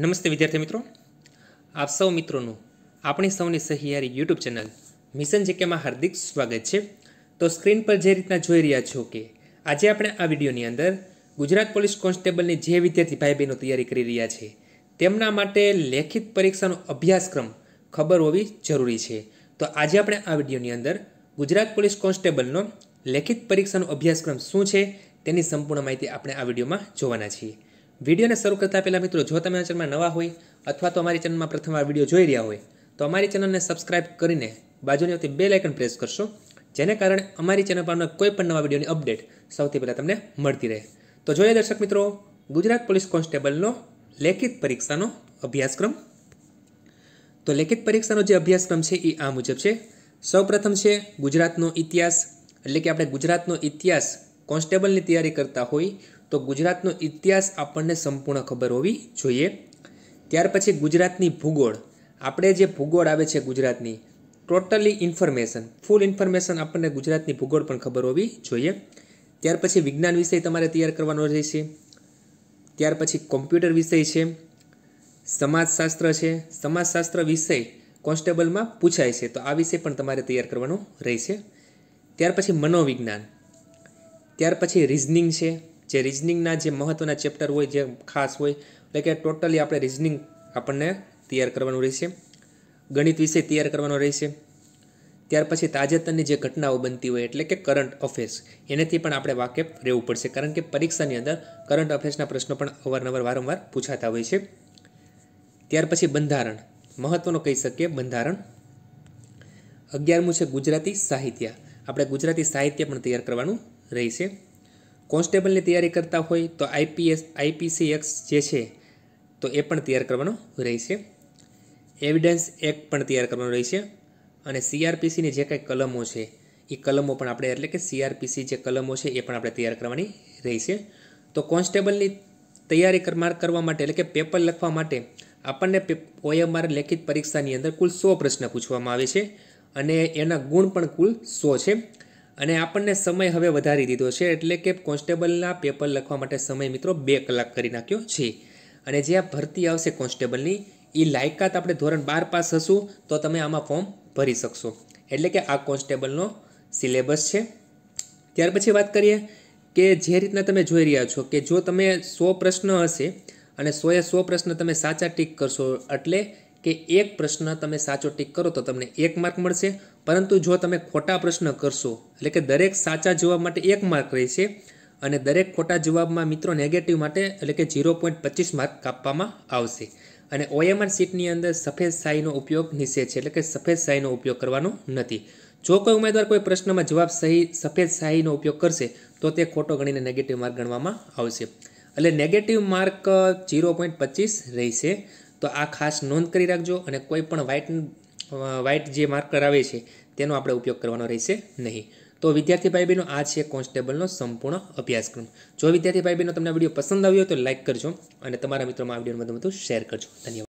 નમસ્તે વિદ્યાર્થી મિત્રો આપ સૌ મિત્રોનું આપણી સૌની સહિયારી યુટ્યુબ ચેનલ મિશન જેકેમાં હાર્દિક સ્વાગત છે તો સ્ક્રીન પર જે રીતના જોઈ રહ્યા છો કે આજે આપણે આ વિડીયોની અંદર ગુજરાત પોલીસ કોન્સ્ટેબલની જે વિદ્યાર્થી ભાઈ બહેનો તૈયારી કરી રહ્યા છે તેમના માટે લેખિત પરીક્ષાનો અભ્યાસક્રમ ખબર હોવી જરૂરી છે તો આજે આપણે આ વિડીયોની અંદર ગુજરાત પોલીસ કોન્સ્ટેબલનો લેખિત પરીક્ષાનો અભ્યાસક્રમ શું છે તેની સંપૂર્ણ માહિતી આપણે આ વિડીયોમાં જોવાના છીએ વિડીયોને શરૂ કરતાં પહેલાં મિત્રો જો તમે આ ચેનલમાં નવા હોય અથવા તો અમારી ચેનલમાં પ્રથમવાર વિડીયો જોઈ રહ્યા હોય તો અમારી ચેનલને સબસ્ક્રાઈબ કરીને બાજુની આવતી બે લાઇકન પ્રેસ કરશો જેને કારણે અમારી ચેનલ પરનો કોઈ પણ નવા વિડીયોની અપડેટ સૌથી પહેલાં તમને મળતી રહે તો જોઈએ દર્શક મિત્રો ગુજરાત પોલીસ કોન્સ્ટેબલનો લેખિત પરીક્ષાનો અભ્યાસક્રમ તો લેખિત પરીક્ષાનો જે અભ્યાસક્રમ છે એ આ મુજબ છે સૌપ્રથમ છે ગુજરાતનો ઇતિહાસ એટલે કે આપણે ગુજરાતનો ઇતિહાસ કોન્સ્ટેબલની તૈયારી કરતા હોય તો ગુજરાતનો ઇતિહાસ આપણને સંપૂર્ણ ખબર હોવી જોઈએ ત્યાર પછી ગુજરાતની ભૂગોળ આપણે જે ભૂગોળ આવે છે ગુજરાતની ટોટલી ઇન્ફોર્મેશન ફૂલ ઇન્ફોર્મેશન આપણને ગુજરાતની ભૂગોળ પણ ખબર હોવી જોઈએ ત્યાર પછી વિજ્ઞાન વિષય તમારે તૈયાર કરવાનો રહેશે ત્યાર પછી કોમ્પ્યુટર વિષય છે સમાજશાસ્ત્ર છે સમાજશાસ્ત્ર વિષય કોન્સ્ટેબલમાં પૂછાય છે તો આ વિષય પણ તમારે તૈયાર કરવાનો રહેશે ત્યાર પછી મનોવિજ્ઞાન ત્યાર પછી રિઝનિંગ છે જે રિઝનિંગના જે મહત્ત્વના ચેપ્ટર હોય જે ખાસ હોય એટલે કે ટોટલી આપણે રિઝનિંગ આપણને તૈયાર કરવાનું રહેશે ગણિત વિષય તૈયાર કરવાનો રહેશે ત્યાર પછી તાજેતરની જે ઘટનાઓ બનતી હોય એટલે કે કરંટ અફેર્સ એનાથી પણ આપણે વાકેફ રહેવું પડશે કારણ કે પરીક્ષાની અંદર કરંટ અફેર્સના પ્રશ્નો પણ અવારનવાર વારંવાર પૂછાતા હોય છે ત્યાર પછી બંધારણ મહત્ત્વનું કહી શકીએ બંધારણ અગિયારમું છે ગુજરાતી સાહિત્ય આપણે ગુજરાતી સાહિત્ય પણ તૈયાર કરવાનું રહેશે કોન્સ્ટેબલની તૈયારી કરતા હોય તો આઈપીએસ આઈપીસી એક્સ જે છે તો એ પણ તૈયાર કરવાનો રહેશે એવિડન્સ એક્ટ પણ તૈયાર કરવાનો રહેશે અને સીઆરપીસીની જે કાંઈ કલમો છે એ કલમો પણ આપણે એટલે કે સીઆરપીસી જે કલમો છે એ પણ આપણે તૈયાર કરવાની રહેશે તો કોન્સ્ટેબલની તૈયારી કરવા માટે એટલે કે પેપર લખવા માટે આપણને ઓએમઆર લેખિત પરીક્ષાની અંદર કુલ સો પ્રશ્ન પૂછવામાં આવે છે અને એના ગુણ પણ કુલ સો છે અને આપણને સમય હવે વધારી દીધો છે એટલે કે કોન્સ્ટેબલના પેપર લખવા માટે સમય મિત્રો બે કલાક કરી નાખ્યો છે અને જે આ ભરતી આવશે કોન્સ્ટેબલની એ લાયકાત આપણે ધોરણ બાર પાસ હશું તો તમે આમાં ફોર્મ ભરી શકશો એટલે કે આ કોન્સ્ટેબલનો સિલેબસ છે ત્યાર પછી વાત કરીએ કે જે રીતના તમે જોઈ રહ્યા છો કે જો તમે સો પ્રશ્ન હશે અને સોએ સો પ્રશ્ન તમે સાચા ટીક કરશો એટલે કે એક પ્રશ્ન તમે સાચો ટીક કરો તો તમને એક માર્ક મળશે પરંતુ જો તમે ખોટા પ્રશ્ન કરશો એટલે કે દરેક સાચા જવાબ માટે એક માર્ક રહેશે અને દરેક ખોટા જવાબમાં મિત્રો નેગેટિવ માટે એટલે કે ઝીરો પોઈન્ટ પચીસ માર્ક કાપવામાં આવશે અને ઓએમઆર સીટની અંદર સફેદ શાહીનો ઉપયોગ નિષેધ છે એટલે કે સફેદ શાહીનો ઉપયોગ કરવાનો નથી જો કોઈ ઉમેદવાર કોઈ પ્રશ્નમાં જવાબ સહી સફેદ શાહીનો ઉપયોગ કરશે તો તે ખોટો ગણીને નેગેટિવ માર્ક ગણવામાં આવશે એટલે નેગેટિવ માર્ક ઝીરો પોઈન્ટ પચીસ રહેશે તો આ ખાસ નોંધ કરી રાખજો અને કોઈ પણ વ્હાઇટ વ્હાઇટ જે માર્કર આવે છે તેનો આપણે ઉપયોગ કરવાનો રહેશે નહીં તો વિદ્યાર્થી ભાઈ બહેનો આ છે કોન્સ્ટેબલનો સંપૂર્ણ અભ્યાસક્રમ જો વિદ્યાર્થી ભાઈ બહેનો તમને વિડીયો પસંદ આવ્યો તો લાઇક કરજો અને તમારા મિત્રોમાં આ વિડીયોને વધુ શેર કરજો ધન્યવાદ